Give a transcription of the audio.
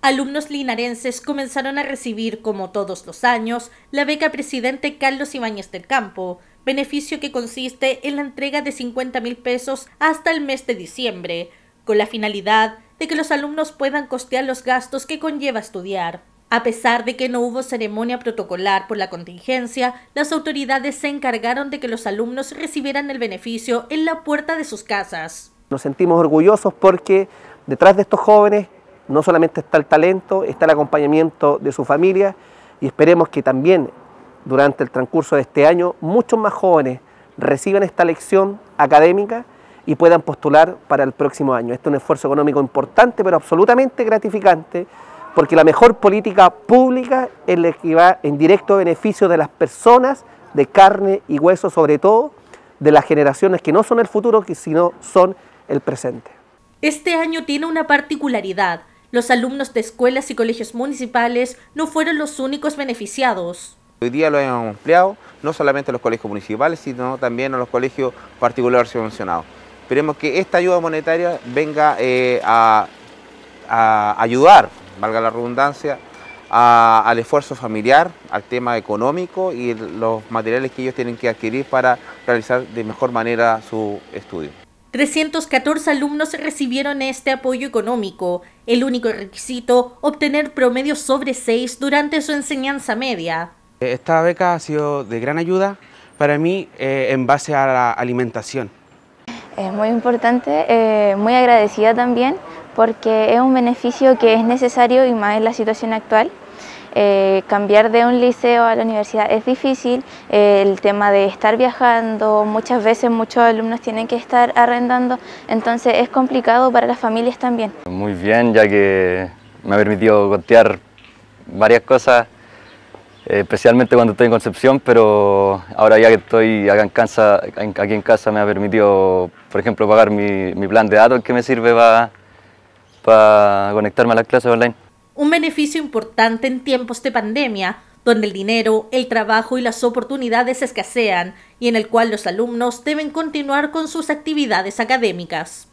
Alumnos linarenses comenzaron a recibir, como todos los años, la beca Presidente Carlos Ibáñez del Campo, beneficio que consiste en la entrega de 50 mil pesos hasta el mes de diciembre, con la finalidad de que los alumnos puedan costear los gastos que conlleva estudiar. A pesar de que no hubo ceremonia protocolar por la contingencia, las autoridades se encargaron de que los alumnos recibieran el beneficio en la puerta de sus casas. Nos sentimos orgullosos porque detrás de estos jóvenes no solamente está el talento, está el acompañamiento de su familia y esperemos que también durante el transcurso de este año muchos más jóvenes reciban esta lección académica y puedan postular para el próximo año. Este es un esfuerzo económico importante, pero absolutamente gratificante, porque la mejor política pública es la que va en directo beneficio de las personas de carne y hueso, sobre todo de las generaciones que no son el futuro, sino son el presente. Este año tiene una particularidad los alumnos de escuelas y colegios municipales no fueron los únicos beneficiados. Hoy día lo hemos ampliado no solamente a los colegios municipales, sino también a los colegios particulares mencionados. Esperemos que esta ayuda monetaria venga eh, a, ayudar, valga la redundancia, al esfuerzo familiar, al tema económico y los materiales que ellos tienen que adquirir para realizar de mejor manera su estudio. 314 alumnos recibieron este apoyo económico, el único requisito, obtener promedio sobre 6 durante su enseñanza media. Esta beca ha sido de gran ayuda para mí eh, en base a la alimentación. Es muy importante, eh, muy agradecida también, porque es un beneficio que es necesario y más en la situación actual. Eh, cambiar de un liceo a la universidad es difícil, eh, el tema de estar viajando, muchas veces muchos alumnos tienen que estar arrendando, entonces es complicado para las familias también. Muy bien, ya que me ha permitido gotear varias cosas, eh, especialmente cuando estoy en Concepción, pero ahora ya que estoy aquí en casa me ha permitido, por ejemplo, pagar mi, plan de datos que me sirve para conectarme a las clases online un beneficio importante en tiempos de pandemia, donde el dinero, el trabajo y las oportunidades escasean y en el cual los alumnos deben continuar con sus actividades académicas.